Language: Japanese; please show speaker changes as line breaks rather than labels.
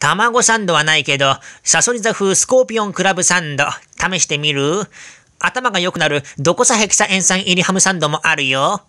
卵サンドはないけど、サソリ座風スコーピオンクラブサンド、試してみる頭が良くなるドコサヘキサ塩酸入りハムサンドもあるよ。